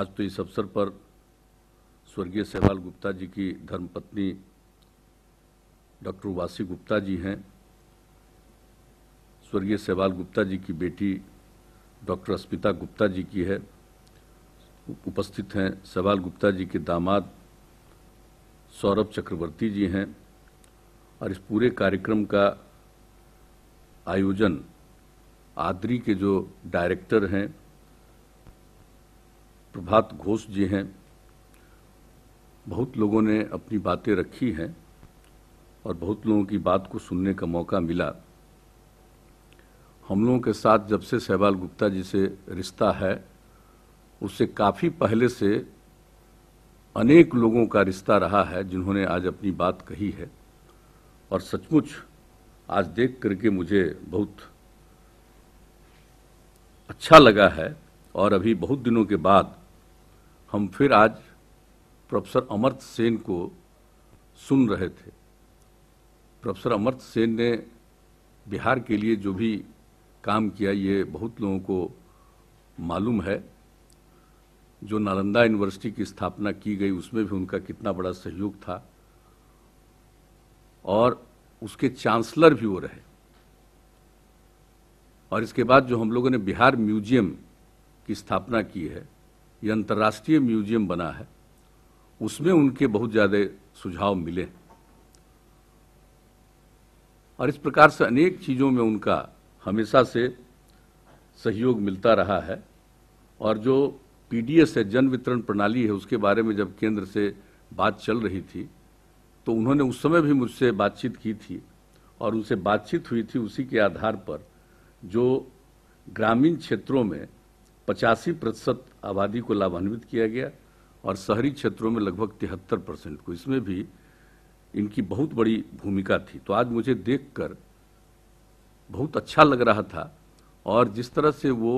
आज तो इस अवसर पर स्वर्गीय सहवाल गुप्ता जी की धर्मपत्नी डॉक्टर वासी गुप्ता जी हैं स्वर्गीय सहवाल गुप्ता जी की बेटी डॉक्टर अस्मिता गुप्ता जी की है उपस्थित हैं सहवाल गुप्ता जी के दामाद सौरभ चक्रवर्ती जी हैं और इस पूरे कार्यक्रम का आयोजन आदरी के जो डायरेक्टर हैं प्रभात घोष जी हैं बहुत लोगों ने अपनी बातें रखी हैं और बहुत लोगों की बात को सुनने का मौका मिला हम लोगों के साथ जब से सहवाल गुप्ता जी से रिश्ता है उससे काफ़ी पहले से अनेक लोगों का रिश्ता रहा है जिन्होंने आज अपनी बात कही है और सचमुच आज देख करके मुझे बहुत अच्छा लगा है और अभी बहुत दिनों के बाद हम फिर आज प्रोफेसर अमर्त सेन को सुन रहे थे प्रोफेसर अमर्त सेन ने बिहार के लिए जो भी काम किया ये बहुत लोगों को मालूम है जो नालंदा यूनिवर्सिटी की स्थापना की गई उसमें भी उनका कितना बड़ा सहयोग था और उसके चांसलर भी वो रहे और इसके बाद जो हम लोगों ने बिहार म्यूजियम की स्थापना की है ये अंतर्राष्ट्रीय म्यूजियम बना है उसमें उनके बहुत ज़्यादा सुझाव मिले और इस प्रकार से अनेक चीज़ों में उनका हमेशा से सहयोग मिलता रहा है और जो पीडीएस है जन वितरण प्रणाली है उसके बारे में जब केंद्र से बात चल रही थी तो उन्होंने उस समय भी मुझसे बातचीत की थी और उनसे बातचीत हुई थी उसी के आधार पर जो ग्रामीण क्षेत्रों में पचासी प्रतिशत आबादी को लाभान्वित किया गया और शहरी क्षेत्रों में लगभग तिहत्तर परसेंट को इसमें भी इनकी बहुत बड़ी भूमिका थी तो आज मुझे देखकर बहुत अच्छा लग रहा था और जिस तरह से वो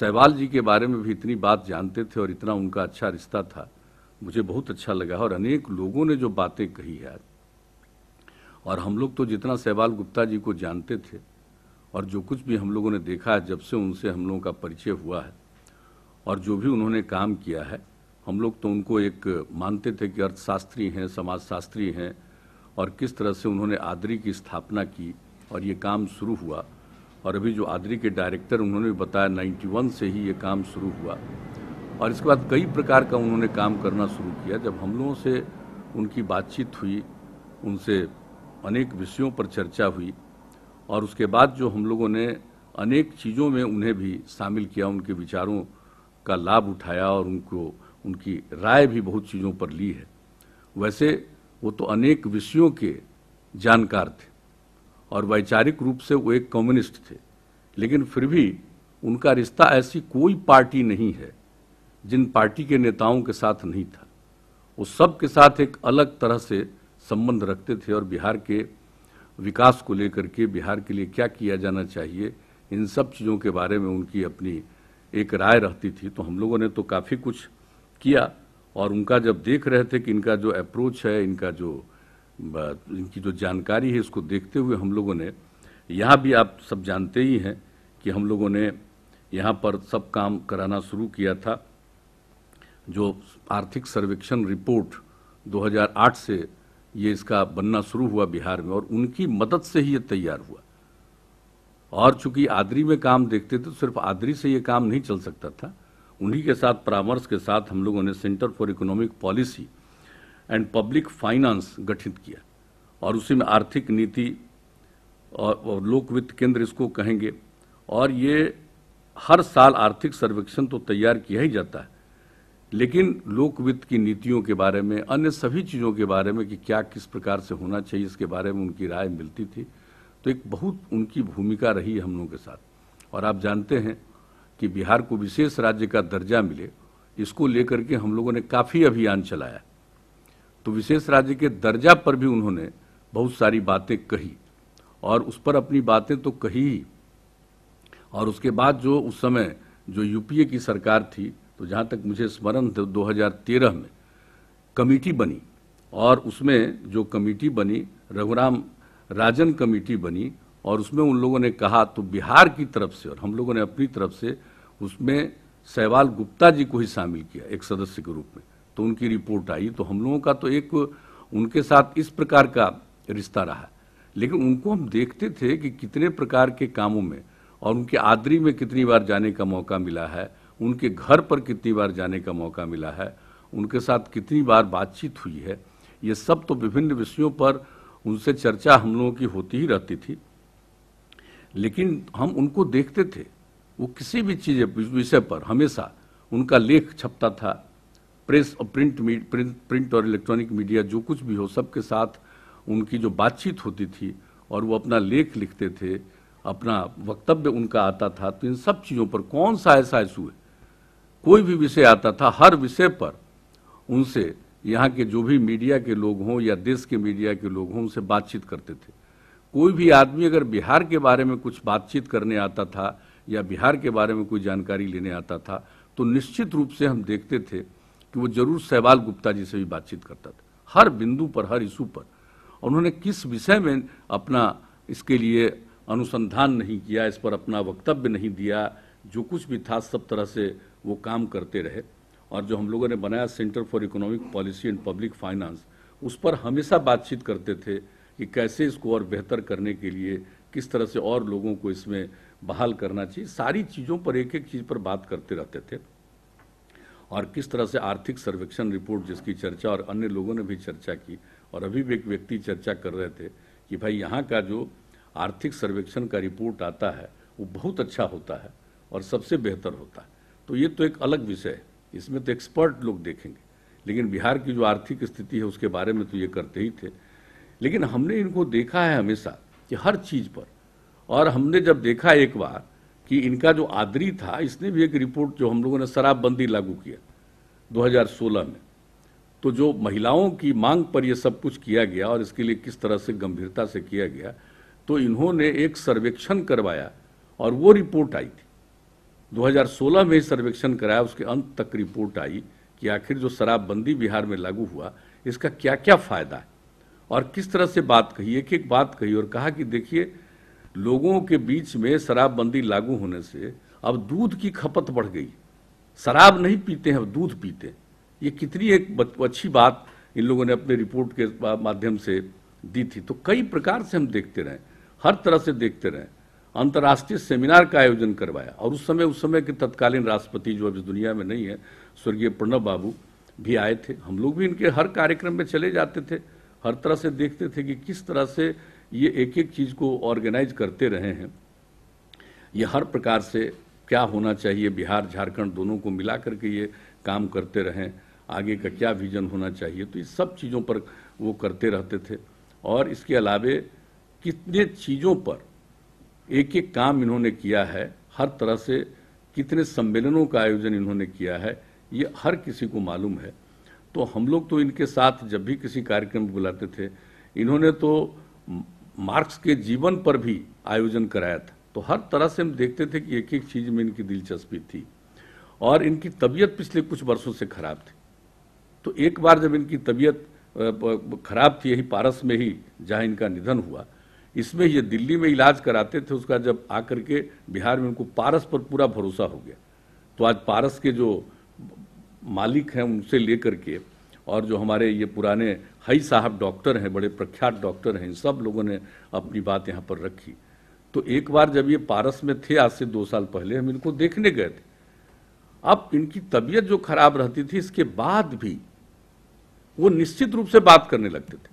सहवाल जी के बारे में भी इतनी बात जानते थे और इतना उनका अच्छा रिश्ता था मुझे बहुत अच्छा लगा और अनेक लोगों ने जो बातें कही है और हम लोग तो जितना सहवाल गुप्ता जी को जानते थे और जो कुछ भी हम लोगों ने देखा है जब से उनसे हम लोगों का परिचय हुआ है और जो भी उन्होंने काम किया है हम लोग तो उनको एक मानते थे कि अर्थशास्त्री हैं समाजशास्त्री हैं और किस तरह से उन्होंने आदरी की स्थापना की और ये काम शुरू हुआ और अभी जो आदरी के डायरेक्टर उन्होंने भी बताया 91 से ही ये काम शुरू हुआ और इसके बाद कई प्रकार का उन्होंने काम करना शुरू किया जब हम लोगों से उनकी बातचीत हुई उनसे अनेक विषयों पर चर्चा हुई और उसके बाद जो हम लोगों ने अनेक चीज़ों में उन्हें भी शामिल किया उनके विचारों का लाभ उठाया और उनको उनकी राय भी बहुत चीज़ों पर ली है वैसे वो तो अनेक विषयों के जानकार थे और वैचारिक रूप से वो एक कम्युनिस्ट थे लेकिन फिर भी उनका रिश्ता ऐसी कोई पार्टी नहीं है जिन पार्टी के नेताओं के साथ नहीं था वो सब के साथ एक अलग तरह से संबंध रखते थे और बिहार के विकास को लेकर के बिहार के लिए क्या किया जाना चाहिए इन सब चीज़ों के बारे में उनकी अपनी एक राय रहती थी तो हम लोगों ने तो काफ़ी कुछ किया और उनका जब देख रहे थे कि इनका जो अप्रोच है इनका जो इनकी जो जानकारी है इसको देखते हुए हम लोगों ने यहाँ भी आप सब जानते ही हैं कि हम लोगों ने यहाँ पर सब काम कराना शुरू किया था जो आर्थिक सर्वेक्षण रिपोर्ट 2008 से ये इसका बनना शुरू हुआ बिहार में और उनकी मदद से ही ये तैयार हुआ और चूंकि आदरी में काम देखते थे तो सिर्फ आदरी से ये काम नहीं चल सकता था उन्हीं के साथ परामर्श के साथ हम लोगों ने centre for economic policy and public finance गठित किया और उसी में आर्थिक नीति और, और लोक वित्त केंद्र इसको कहेंगे और ये हर साल आर्थिक सर्वेक्षण तो तैयार किया ही जाता है लेकिन लोक वित्त की नीतियों के बारे में अन्य सभी चीज़ों के बारे में कि क्या किस प्रकार से होना चाहिए इसके बारे में उनकी राय मिलती थी तो एक बहुत उनकी भूमिका रही हम लोगों के साथ और आप जानते हैं कि बिहार को विशेष राज्य का दर्जा मिले इसको लेकर के हम लोगों ने काफ़ी अभियान चलाया तो विशेष राज्य के दर्जा पर भी उन्होंने बहुत सारी बातें कही और उस पर अपनी बातें तो कही और उसके बाद जो उस समय जो यूपीए की सरकार थी तो जहाँ तक मुझे स्मरण थे हजार में कमेटी बनी और उसमें जो कमेटी बनी रघुराम राजन कमेटी बनी और उसमें उन लोगों ने कहा तो बिहार की तरफ से और हम लोगों ने अपनी तरफ से उसमें सहवाल गुप्ता जी को ही शामिल किया एक सदस्य के रूप में तो उनकी रिपोर्ट आई तो हम लोगों का तो एक उनके साथ इस प्रकार का रिश्ता रहा लेकिन उनको हम देखते थे कि कितने प्रकार के कामों में और उनके आदरी में कितनी बार जाने का मौका मिला है उनके घर पर कितनी बार जाने का मौका मिला है उनके साथ कितनी बार बातचीत हुई है ये सब तो विभिन्न विषयों पर उनसे चर्चा हम लोगों की होती ही रहती थी लेकिन हम उनको देखते थे वो किसी भी चीज़ विषय पर हमेशा उनका लेख छपता था प्रेस और प्रिंट प्रिंट प्रिंट और इलेक्ट्रॉनिक मीडिया जो कुछ भी हो सबके साथ उनकी जो बातचीत होती थी और वो अपना लेख लिखते थे अपना वक्तव्य उनका आता था तो इन सब चीज़ों पर कौन सा ऐसा ऐसू है कोई भी विषय आता था हर विषय पर उनसे यहाँ के जो भी मीडिया के लोग हों या देश के मीडिया के लोग हों उनसे बातचीत करते थे कोई भी आदमी अगर बिहार के बारे में कुछ बातचीत करने आता था या बिहार के बारे में कोई जानकारी लेने आता था तो निश्चित रूप से हम देखते थे कि वो जरूर सहवाल गुप्ता जी से भी बातचीत करता था हर बिंदु पर हर इशू पर उन्होंने किस विषय में अपना इसके लिए अनुसंधान नहीं किया इस पर अपना वक्तव्य नहीं दिया जो कुछ भी था सब तरह से वो काम करते रहे और जो हम लोगों ने बनाया centre for economic policy and public finance उस पर हमेशा बातचीत करते थे कि कैसे इसको और बेहतर करने के लिए किस तरह से और लोगों को इसमें बहाल करना चाहिए सारी चीज़ों पर एक एक चीज़ पर बात करते रहते थे और किस तरह से आर्थिक सर्वेक्षण रिपोर्ट जिसकी चर्चा और अन्य लोगों ने भी चर्चा की और अभी भी एक व्यक्ति चर्चा कर रहे थे कि भाई यहाँ का जो आर्थिक सर्वेक्षण का रिपोर्ट आता है वो बहुत अच्छा होता है और सबसे बेहतर होता है तो ये तो एक अलग विषय है इसमें तो एक्सपर्ट लोग देखेंगे लेकिन बिहार की जो आर्थिक स्थिति है उसके बारे में तो ये करते ही थे लेकिन हमने इनको देखा है हमेशा कि हर चीज़ पर और हमने जब देखा एक बार कि इनका जो आदरी था इसने भी एक रिपोर्ट जो हम लोगों ने शराबबंदी लागू किया 2016 में तो जो महिलाओं की मांग पर यह सब कुछ किया गया और इसके लिए किस तरह से गंभीरता से किया गया तो इन्होंने एक सर्वेक्षण करवाया और वो रिपोर्ट आई थी 2016 में सर्वेक्षण कराया उसके अंत तक रिपोर्ट आई कि आखिर जो शराबबंदी बिहार में लागू हुआ इसका क्या क्या फ़ायदा है और किस तरह से बात कही एक एक बात कही और कहा कि देखिए लोगों के बीच में शराबबंदी लागू होने से अब दूध की खपत बढ़ गई शराब नहीं पीते हैं अब दूध पीते ये कितनी एक अच्छी बात इन लोगों ने अपने रिपोर्ट के माध्यम से दी थी तो कई प्रकार से हम देखते रहें हर तरह से देखते रहें अंतर्राष्ट्रीय सेमिनार का आयोजन करवाया और उस समय उस समय के तत्कालीन राष्ट्रपति जो अब इस दुनिया में नहीं है स्वर्गीय प्रणब बाबू भी आए थे हम लोग भी इनके हर कार्यक्रम में चले जाते थे हर तरह से देखते थे कि किस तरह से ये एक एक चीज़ को ऑर्गेनाइज करते रहे हैं ये हर प्रकार से क्या होना चाहिए बिहार झारखंड दोनों को मिला करके ये काम करते रहें आगे का क्या विजन होना चाहिए तो ये सब चीज़ों पर वो करते रहते थे और इसके अलावे कितने चीज़ों पर एक एक काम इन्होंने किया है हर तरह से कितने सम्मेलनों का आयोजन इन्होंने किया है ये हर किसी को मालूम है तो हम लोग तो इनके साथ जब भी किसी कार्यक्रम बुलाते थे इन्होंने तो मार्क्स के जीवन पर भी आयोजन कराया था तो हर तरह से हम देखते थे कि एक एक चीज़ में इनकी दिलचस्पी थी और इनकी तबीयत पिछले कुछ वर्षों से खराब थी तो एक बार जब इनकी तबीयत खराब थी यही पारस में ही जहाँ इनका निधन हुआ इसमें ये दिल्ली में इलाज कराते थे उसका जब आकर के बिहार में उनको पारस पर पूरा भरोसा हो गया तो आज पारस के जो मालिक हैं उनसे लेकर के और जो हमारे ये पुराने हई साहब डॉक्टर हैं बड़े प्रख्यात डॉक्टर हैं सब लोगों ने अपनी बात यहाँ पर रखी तो एक बार जब ये पारस में थे आज से दो साल पहले हम इनको देखने गए थे अब इनकी तबीयत जो खराब रहती थी इसके बाद भी वो निश्चित रूप से बात करने लगते थे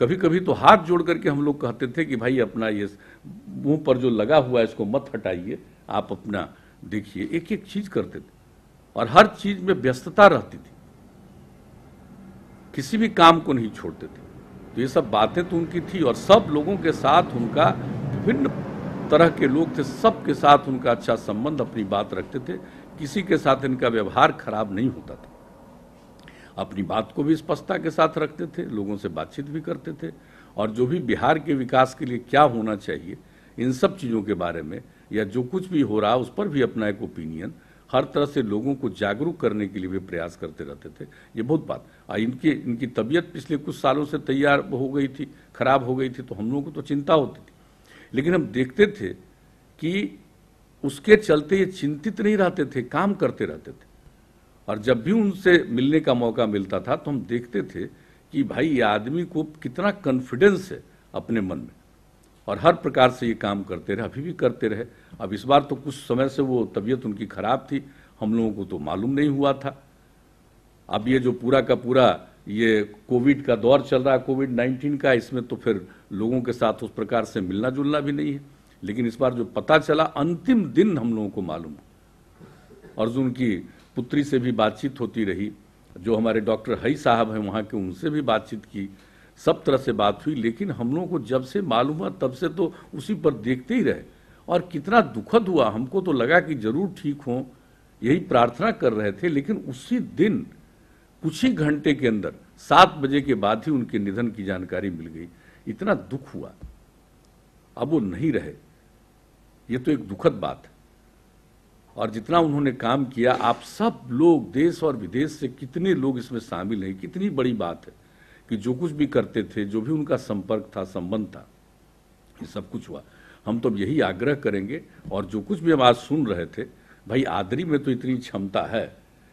कभी कभी तो हाथ जोड़ करके हम लोग कहते थे कि भाई अपना ये मुंह पर जो लगा हुआ है इसको मत हटाइए आप अपना देखिए एक एक चीज करते थे और हर चीज में व्यस्तता रहती थी किसी भी काम को नहीं छोड़ते थे तो ये सब बातें तो उनकी थी और सब लोगों के साथ उनका विभिन्न तरह के लोग थे सबके साथ उनका अच्छा संबंध अपनी बात रखते थे किसी के साथ इनका व्यवहार खराब नहीं होता था अपनी बात को भी स्पष्टता के साथ रखते थे लोगों से बातचीत भी करते थे और जो भी बिहार के विकास के लिए क्या होना चाहिए इन सब चीज़ों के बारे में या जो कुछ भी हो रहा उस पर भी अपना एक ओपिनियन हर तरह से लोगों को जागरूक करने के लिए भी प्रयास करते रहते थे ये बहुत बात इनकी इनकी तबीयत पिछले कुछ सालों से तैयार हो गई थी खराब हो गई थी तो हम लोगों को तो चिंता होती थी लेकिन हम देखते थे कि उसके चलते ये चिंतित नहीं रहते थे काम करते रहते थे और जब भी उनसे मिलने का मौका मिलता था तो हम देखते थे कि भाई ये आदमी को कितना कॉन्फिडेंस है अपने मन में और हर प्रकार से ये काम करते रहे अभी भी करते रहे अब इस बार तो कुछ समय से वो तबीयत उनकी ख़राब थी हम लोगों को तो मालूम नहीं हुआ था अब ये जो पूरा का पूरा ये कोविड का दौर चल रहा है कोविड नाइन्टीन का इसमें तो फिर लोगों के साथ उस प्रकार से मिलना जुलना भी नहीं है लेकिन इस बार जो पता चला अंतिम दिन हम लोगों को मालूम और जो उनकी पुत्री से भी बातचीत होती रही जो हमारे डॉक्टर हई साहब हैं वहाँ के उनसे भी बातचीत की सब तरह से बात हुई लेकिन हम लोगों को जब से मालूम हुआ तब से तो उसी पर देखते ही रहे और कितना दुखद हुआ हमको तो लगा कि जरूर ठीक हों यही प्रार्थना कर रहे थे लेकिन उसी दिन कुछ ही घंटे के अंदर सात बजे के बाद ही उनके निधन की जानकारी मिल गई इतना दुख हुआ अब वो नहीं रहे ये तो एक दुखद बात है और जितना उन्होंने काम किया आप सब लोग देश और विदेश से कितने लोग इसमें शामिल हैं कितनी बड़ी बात है कि जो कुछ भी करते थे जो भी उनका संपर्क था संबंध था ये सब कुछ हुआ हम तो यही आग्रह करेंगे और जो कुछ भी हम आज सुन रहे थे भाई आदरी में तो इतनी क्षमता है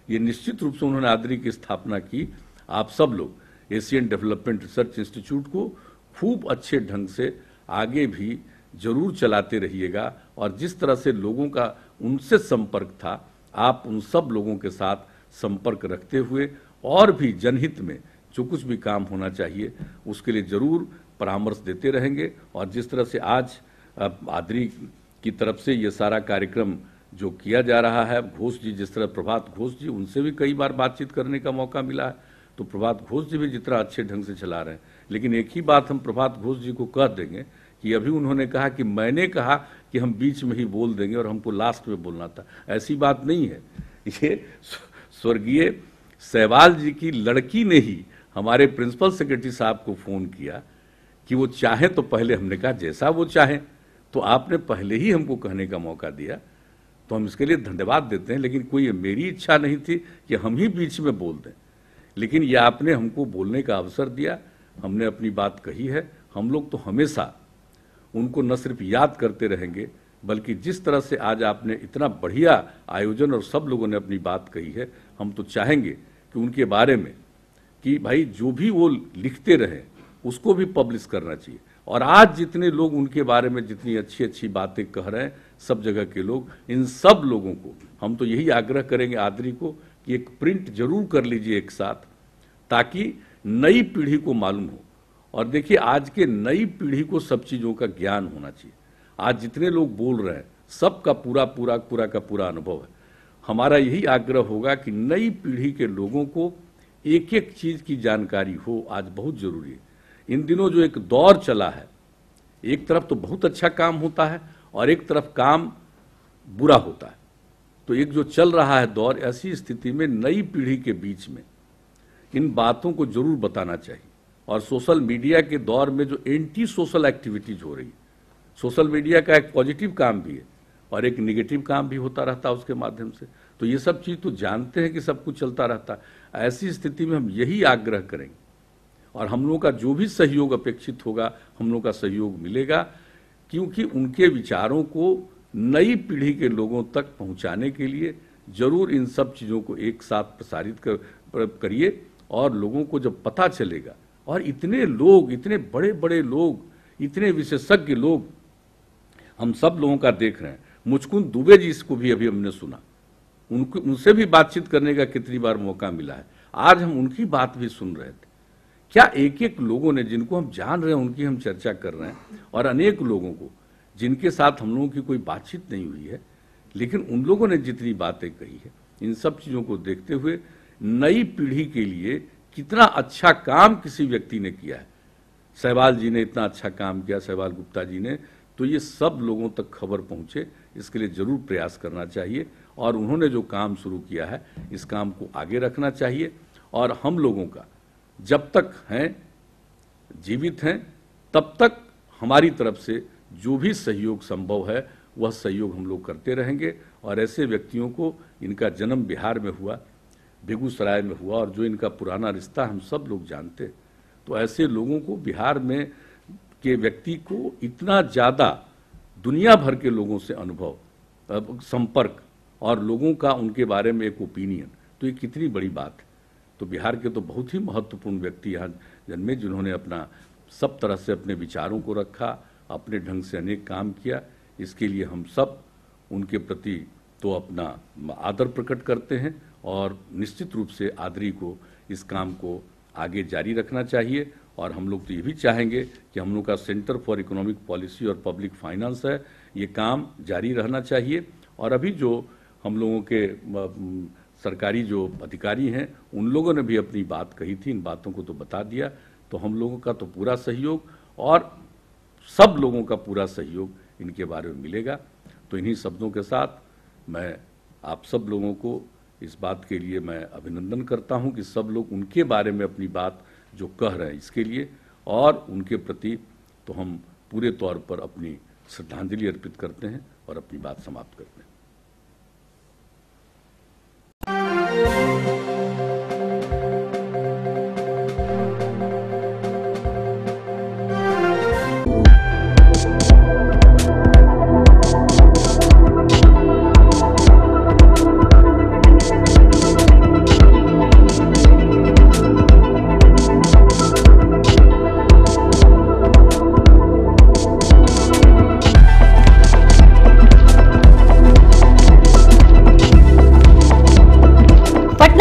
ये निश्चित रूप से उन्होंने आदरी की स्थापना की आप सब लोग एशियन डेवलपमेंट रिसर्च इंस्टीट्यूट को खूब अच्छे ढंग से आगे भी जरूर चलाते रहिएगा और जिस तरह से लोगों का उनसे संपर्क था आप उन सब लोगों के साथ संपर्क रखते हुए और भी जनहित में जो कुछ भी काम होना चाहिए उसके लिए ज़रूर परामर्श देते रहेंगे और जिस तरह से आज आदरी की तरफ से ये सारा कार्यक्रम जो किया जा रहा है घोष जी जिस तरह प्रभात घोष जी उनसे भी कई बार बातचीत करने का मौका मिला है तो प्रभात घोष जी भी जितना अच्छे ढंग से चला रहे हैं लेकिन एक ही बात हम प्रभात घोष जी को कह देंगे कि अभी उन्होंने कहा कि मैंने कहा कि हम बीच में ही बोल देंगे और हमको लास्ट में बोलना था ऐसी बात नहीं है ये स्वर्गीय सहवाल जी की लड़की ने ही हमारे प्रिंसिपल सेक्रेटरी साहब को फ़ोन किया कि वो चाहे तो पहले हमने कहा जैसा वो चाहे तो आपने पहले ही हमको कहने का मौका दिया तो हम इसके लिए धन्यवाद देते हैं लेकिन कोई मेरी इच्छा नहीं थी कि हम ही बीच में बोल दें लेकिन यह आपने हमको बोलने का अवसर दिया हमने अपनी बात कही है हम लोग तो हमेशा उनको न सिर्फ याद करते रहेंगे बल्कि जिस तरह से आज आपने इतना बढ़िया आयोजन और सब लोगों ने अपनी बात कही है हम तो चाहेंगे कि उनके बारे में कि भाई जो भी वो लिखते रहें उसको भी पब्लिश करना चाहिए और आज जितने लोग उनके बारे में जितनी अच्छी अच्छी बातें कह रहे हैं सब जगह के लोग इन सब लोगों को हम तो यही आग्रह करेंगे आदरी को कि एक प्रिंट जरूर कर लीजिए एक साथ ताकि नई पीढ़ी को मालूम हो और देखिए आज के नई पीढ़ी को सब चीज़ों का ज्ञान होना चाहिए आज जितने लोग बोल रहे हैं सबका पूरा पूरा पूरा का पूरा अनुभव है हमारा यही आग्रह होगा कि नई पीढ़ी के लोगों को एक एक चीज़ की जानकारी हो आज बहुत ज़रूरी है इन दिनों जो एक दौर चला है एक तरफ तो बहुत अच्छा काम होता है और एक तरफ काम बुरा होता है तो एक जो चल रहा है दौर ऐसी स्थिति में नई पीढ़ी के बीच में इन बातों को जरूर बताना चाहिए और सोशल मीडिया के दौर में जो एंटी सोशल एक्टिविटीज हो रही सोशल मीडिया का एक पॉजिटिव काम भी है और एक निगेटिव काम भी होता रहता है उसके माध्यम से तो ये सब चीज़ तो जानते हैं कि सब कुछ चलता रहता है ऐसी स्थिति में हम यही आग्रह करेंगे और हम लोगों का जो भी सहयोग अपेक्षित होगा हम लोगों का सहयोग मिलेगा क्योंकि उनके विचारों को नई पीढ़ी के लोगों तक पहुंचाने के लिए जरूर इन सब चीज़ों को एक साथ प्रसारित कर करिए और लोगों को जब पता चलेगा और इतने लोग इतने बड़े बड़े लोग इतने विशेषज्ञ लोग हम सब लोगों का देख रहे हैं मुचकुंद दुबे जी इसको भी अभी हमने सुना उनको उनसे भी बातचीत करने का कितनी बार मौका मिला है आज हम उनकी बात भी सुन रहे थे क्या एक एक लोगों ने जिनको हम जान रहे हैं उनकी हम चर्चा कर रहे हैं और अनेक लोगों को जिनके साथ हम लोगों की कोई बातचीत नहीं हुई है लेकिन उन लोगों ने जितनी बातें कही है इन सब चीज़ों को देखते हुए नई पीढ़ी के लिए कितना अच्छा काम किसी व्यक्ति ने किया है सहवाल जी ने इतना अच्छा काम किया सहवाल गुप्ता जी ने तो ये सब लोगों तक खबर पहुंचे इसके लिए जरूर प्रयास करना चाहिए और उन्होंने जो काम शुरू किया है इस काम को आगे रखना चाहिए और हम लोगों का जब तक हैं जीवित हैं तब तक हमारी तरफ से जो भी सहयोग संभव है वह सहयोग हम लोग करते रहेंगे और ऐसे व्यक्तियों को इनका जन्म बिहार में हुआ बेगूसराय में हुआ और जो इनका पुराना रिश्ता हम सब लोग जानते तो ऐसे लोगों को बिहार में के व्यक्ति को इतना ज़्यादा दुनिया भर के लोगों से अनुभव संपर्क और लोगों का उनके बारे में एक ओपिनियन तो ये कितनी बड़ी बात है तो बिहार के तो बहुत ही महत्वपूर्ण व्यक्ति यहाँ जन्मे जिन्होंने अपना सब तरह से अपने विचारों को रखा अपने ढंग से अनेक काम किया इसके लिए हम सब उनके प्रति तो अपना आदर प्रकट करते हैं और निश्चित रूप से आदरी को इस काम को आगे जारी रखना चाहिए और हम लोग तो ये भी चाहेंगे कि हम लोग का सेंटर फॉर इकोनॉमिक पॉलिसी और पब्लिक फाइनेंस है ये काम जारी रहना चाहिए और अभी जो हम लोगों के सरकारी जो अधिकारी हैं उन लोगों ने भी अपनी बात कही थी इन बातों को तो बता दिया तो हम लोगों का तो पूरा सहयोग और सब लोगों का पूरा सहयोग इनके बारे में मिलेगा तो इन्हीं शब्दों के साथ मैं आप सब लोगों को इस बात के लिए मैं अभिनंदन करता हूं कि सब लोग उनके बारे में अपनी बात जो कह रहे हैं इसके लिए और उनके प्रति तो हम पूरे तौर पर अपनी श्रद्धांजलि अर्पित करते हैं और अपनी बात समाप्त करते हैं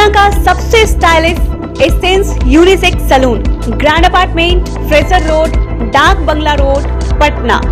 पटना का सबसे stylish essence unisex salon grand apartment Fraser road Dak Bungalow road Patna